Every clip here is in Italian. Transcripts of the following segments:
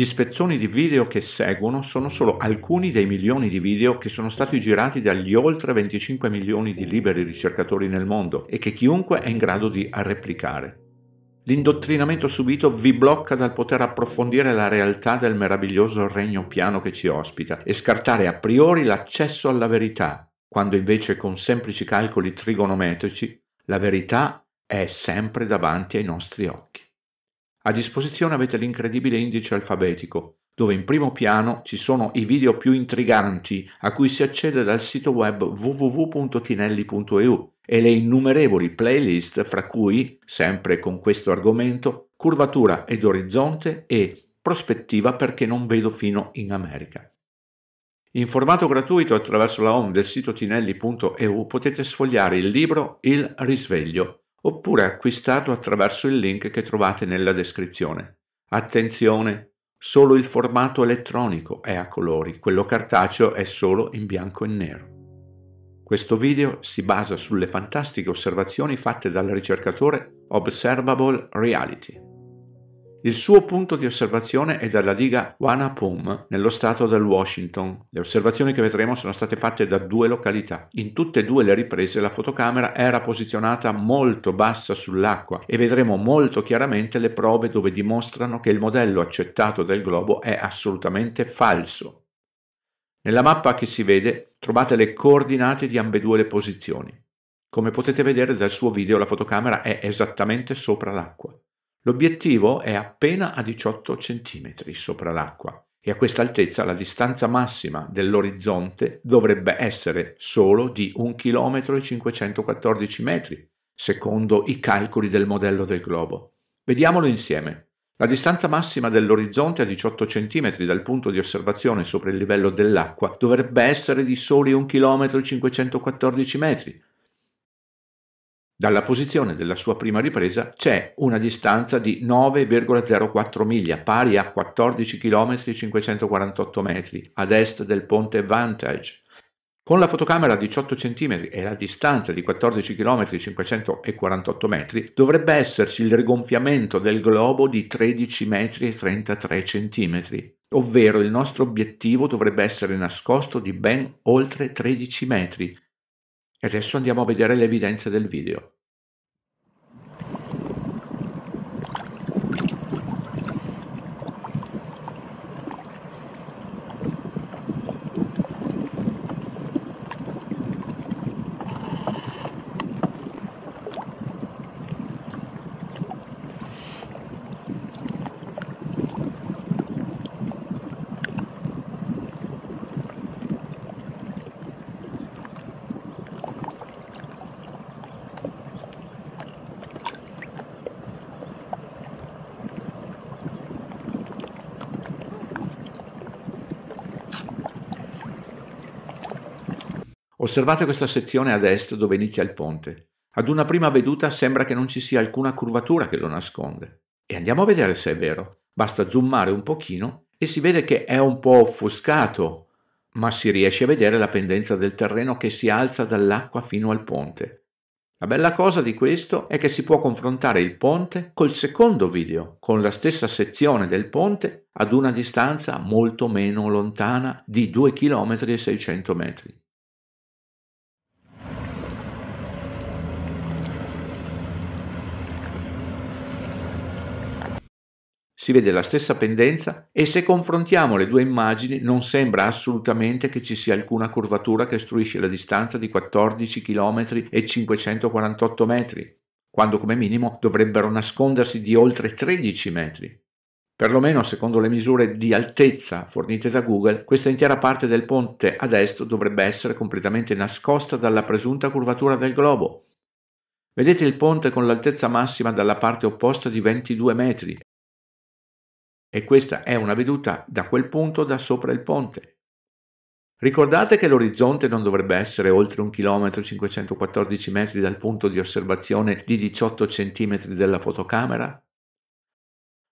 Gli spezzoni di video che seguono sono solo alcuni dei milioni di video che sono stati girati dagli oltre 25 milioni di liberi ricercatori nel mondo e che chiunque è in grado di replicare. L'indottrinamento subito vi blocca dal poter approfondire la realtà del meraviglioso regno piano che ci ospita e scartare a priori l'accesso alla verità, quando invece con semplici calcoli trigonometrici la verità è sempre davanti ai nostri occhi. A disposizione avete l'incredibile indice alfabetico, dove in primo piano ci sono i video più intriganti a cui si accede dal sito web www.tinelli.eu e le innumerevoli playlist fra cui, sempre con questo argomento, curvatura ed orizzonte e prospettiva perché non vedo fino in America. In formato gratuito attraverso la home del sito tinelli.eu potete sfogliare il libro Il risveglio, oppure acquistarlo attraverso il link che trovate nella descrizione. Attenzione, solo il formato elettronico è a colori, quello cartaceo è solo in bianco e nero. Questo video si basa sulle fantastiche osservazioni fatte dal ricercatore Observable Reality. Il suo punto di osservazione è dalla diga Wanapum, nello stato del Washington. Le osservazioni che vedremo sono state fatte da due località. In tutte e due le riprese la fotocamera era posizionata molto bassa sull'acqua e vedremo molto chiaramente le prove dove dimostrano che il modello accettato del globo è assolutamente falso. Nella mappa che si vede trovate le coordinate di ambedue le posizioni. Come potete vedere dal suo video la fotocamera è esattamente sopra l'acqua. L'obiettivo è appena a 18 cm sopra l'acqua e a questa altezza la distanza massima dell'orizzonte dovrebbe essere solo di 1 km e 514 metri, secondo i calcoli del modello del globo. Vediamolo insieme. La distanza massima dell'orizzonte a 18 cm dal punto di osservazione sopra il livello dell'acqua dovrebbe essere di soli 1 km 514 metri, dalla posizione della sua prima ripresa c'è una distanza di 9,04 miglia, pari a 14 km 548 metri, ad est del ponte Vantage. Con la fotocamera a 18 cm e la distanza di 14 km 548 metri dovrebbe esserci il rigonfiamento del globo di 13 metri 33 cm, ovvero il nostro obiettivo dovrebbe essere nascosto di ben oltre 13 metri, e adesso andiamo a vedere le evidenze del video. Osservate questa sezione ad est dove inizia il ponte. Ad una prima veduta sembra che non ci sia alcuna curvatura che lo nasconde. E andiamo a vedere se è vero. Basta zoomare un pochino e si vede che è un po' offuscato, ma si riesce a vedere la pendenza del terreno che si alza dall'acqua fino al ponte. La bella cosa di questo è che si può confrontare il ponte col secondo video, con la stessa sezione del ponte ad una distanza molto meno lontana di 2 km e 600 metri. si vede la stessa pendenza e se confrontiamo le due immagini non sembra assolutamente che ci sia alcuna curvatura che istruisce la distanza di 14 km e 548 metri, quando come minimo dovrebbero nascondersi di oltre 13 metri. Perlomeno secondo le misure di altezza fornite da Google, questa intera parte del ponte ad est dovrebbe essere completamente nascosta dalla presunta curvatura del globo, Vedete il ponte con l'altezza massima dalla parte opposta di 22 metri e questa è una veduta da quel punto da sopra il ponte. Ricordate che l'orizzonte non dovrebbe essere oltre 1 km 514 metri dal punto di osservazione di 18 cm della fotocamera?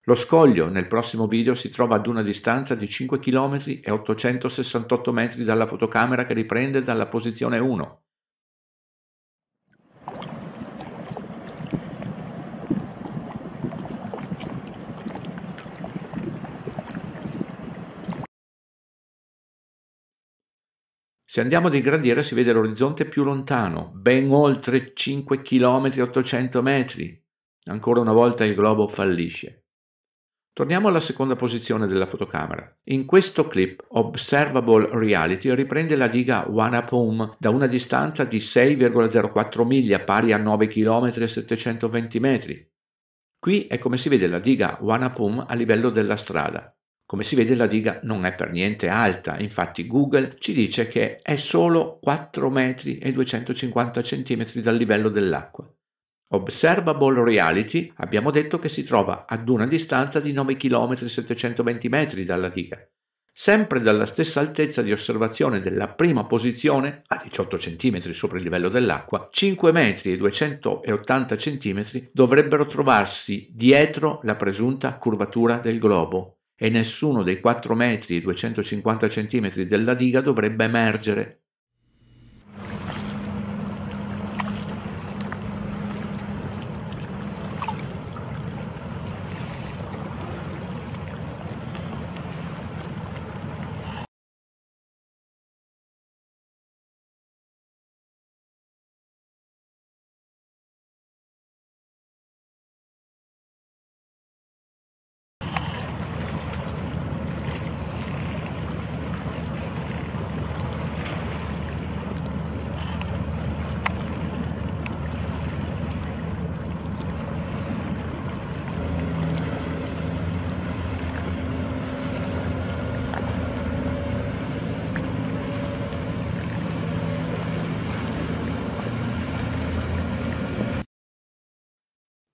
Lo scoglio nel prossimo video si trova ad una distanza di 5 km e 868 metri dalla fotocamera che riprende dalla posizione 1. Se andiamo di gradiere si vede l'orizzonte più lontano, ben oltre 5 km 800 metri. Ancora una volta il globo fallisce. Torniamo alla seconda posizione della fotocamera. In questo clip Observable Reality riprende la diga Wanapum da una distanza di 6,04 miglia pari a 9 km 720 metri. Qui è come si vede la diga Wanapum a livello della strada. Come si vede la diga non è per niente alta, infatti Google ci dice che è solo 4 metri e 250 centimetri dal livello dell'acqua. Observable Reality abbiamo detto che si trova ad una distanza di 9 km 720 metri dalla diga, sempre dalla stessa altezza di osservazione della prima posizione a 18 cm sopra il livello dell'acqua, 5 metri e 280 cm dovrebbero trovarsi dietro la presunta curvatura del globo, e nessuno dei 4 metri e 250 centimetri della diga dovrebbe emergere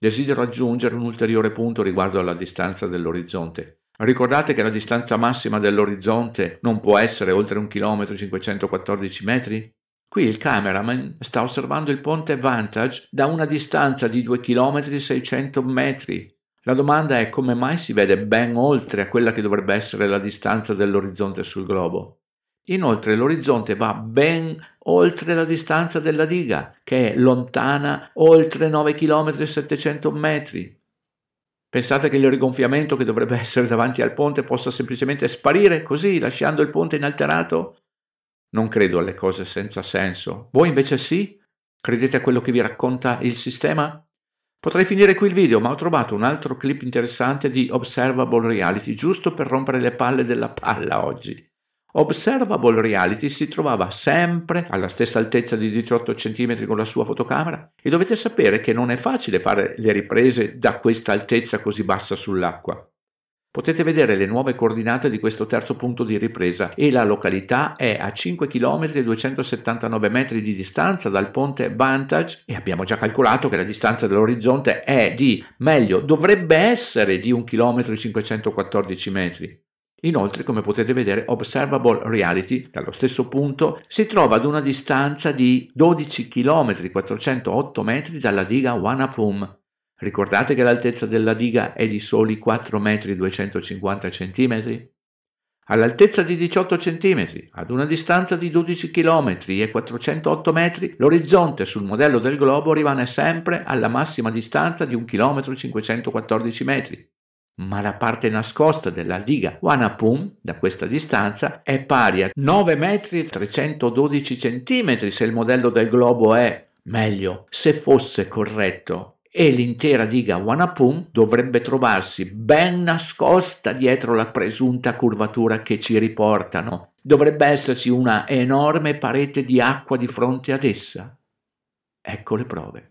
Desidero aggiungere un ulteriore punto riguardo alla distanza dell'orizzonte. Ricordate che la distanza massima dell'orizzonte non può essere oltre 1 km 514 metri? Qui il cameraman sta osservando il ponte Vantage da una distanza di 2 km 600 metri. La domanda è come mai si vede ben oltre a quella che dovrebbe essere la distanza dell'orizzonte sul globo. Inoltre l'orizzonte va ben oltre la distanza della diga, che è lontana oltre 9 km e 700 metri. Pensate che il rigonfiamento che dovrebbe essere davanti al ponte possa semplicemente sparire così, lasciando il ponte inalterato? Non credo alle cose senza senso. Voi invece sì? Credete a quello che vi racconta il sistema? Potrei finire qui il video, ma ho trovato un altro clip interessante di Observable Reality, giusto per rompere le palle della palla oggi. Observable Reality si trovava sempre alla stessa altezza di 18 cm con la sua fotocamera e dovete sapere che non è facile fare le riprese da questa altezza così bassa sull'acqua. Potete vedere le nuove coordinate di questo terzo punto di ripresa e la località è a 5 km e 279 metri di distanza dal ponte Vantage e abbiamo già calcolato che la distanza dall'orizzonte è di, meglio, dovrebbe essere di 1 km e 514 metri. Inoltre, come potete vedere, Observable Reality, dallo stesso punto, si trova ad una distanza di 12 km 408 metri dalla diga Wanapum. Ricordate che l'altezza della diga è di soli 4 metri 250 cm? All'altezza di 18 cm, ad una distanza di 12 km e 408 metri, l'orizzonte sul modello del globo rimane sempre alla massima distanza di 1 km 514 metri ma la parte nascosta della diga Wanapum, da questa distanza, è pari a 9 metri 312 centimetri se il modello del globo è, meglio, se fosse corretto, e l'intera diga Wanapum dovrebbe trovarsi ben nascosta dietro la presunta curvatura che ci riportano. Dovrebbe esserci una enorme parete di acqua di fronte ad essa. Ecco le prove.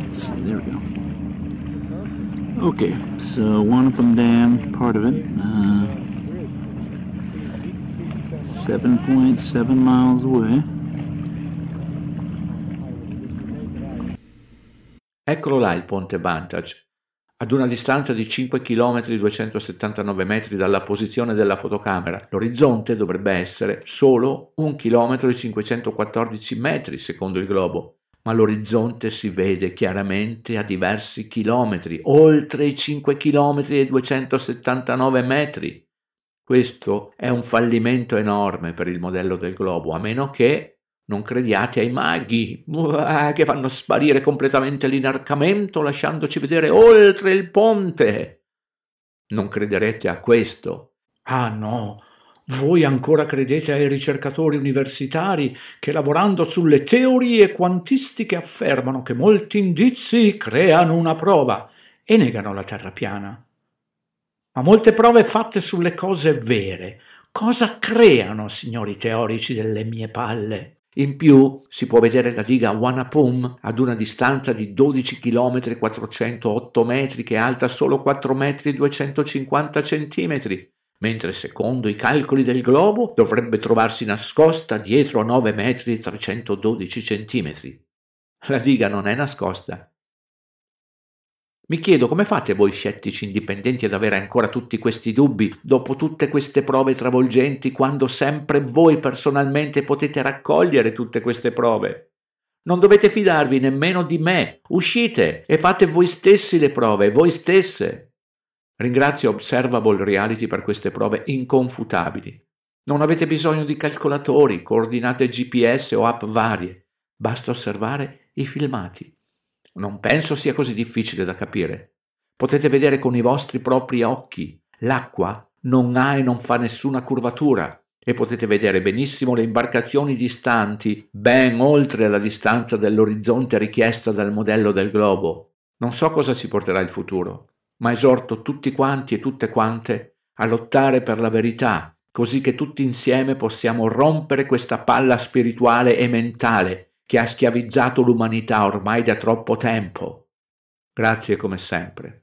Let's see, there we go. Okay, so one up and down, part of it. 7.7 uh, miles away. Eccolo là il ponte Vantage, ad una distanza di 5 km 279 metri dalla posizione della fotocamera, l'orizzonte dovrebbe essere solo 1 km 514 metri secondo il globo ma l'orizzonte si vede chiaramente a diversi chilometri, oltre i 5 chilometri e 279 metri. Questo è un fallimento enorme per il modello del globo, a meno che non crediate ai maghi, eh, che fanno sparire completamente l'inarcamento lasciandoci vedere oltre il ponte. Non crederete a questo? Ah no, voi ancora credete ai ricercatori universitari che lavorando sulle teorie quantistiche affermano che molti indizi creano una prova e negano la terra piana. Ma molte prove fatte sulle cose vere, cosa creano, signori teorici delle mie palle? In più si può vedere la diga Wanapum ad una distanza di 12 km 408 metri che è alta solo 4 metri 250 centimetri mentre secondo i calcoli del globo dovrebbe trovarsi nascosta dietro 9 metri e 312 centimetri. La diga non è nascosta. Mi chiedo come fate voi scettici indipendenti ad avere ancora tutti questi dubbi, dopo tutte queste prove travolgenti, quando sempre voi personalmente potete raccogliere tutte queste prove. Non dovete fidarvi nemmeno di me, uscite e fate voi stessi le prove, voi stesse. Ringrazio Observable Reality per queste prove inconfutabili. Non avete bisogno di calcolatori, coordinate GPS o app varie, basta osservare i filmati. Non penso sia così difficile da capire. Potete vedere con i vostri propri occhi. L'acqua non ha e non fa nessuna curvatura e potete vedere benissimo le imbarcazioni distanti, ben oltre la distanza dell'orizzonte richiesta dal modello del globo. Non so cosa ci porterà il futuro ma esorto tutti quanti e tutte quante a lottare per la verità, così che tutti insieme possiamo rompere questa palla spirituale e mentale che ha schiavizzato l'umanità ormai da troppo tempo. Grazie come sempre.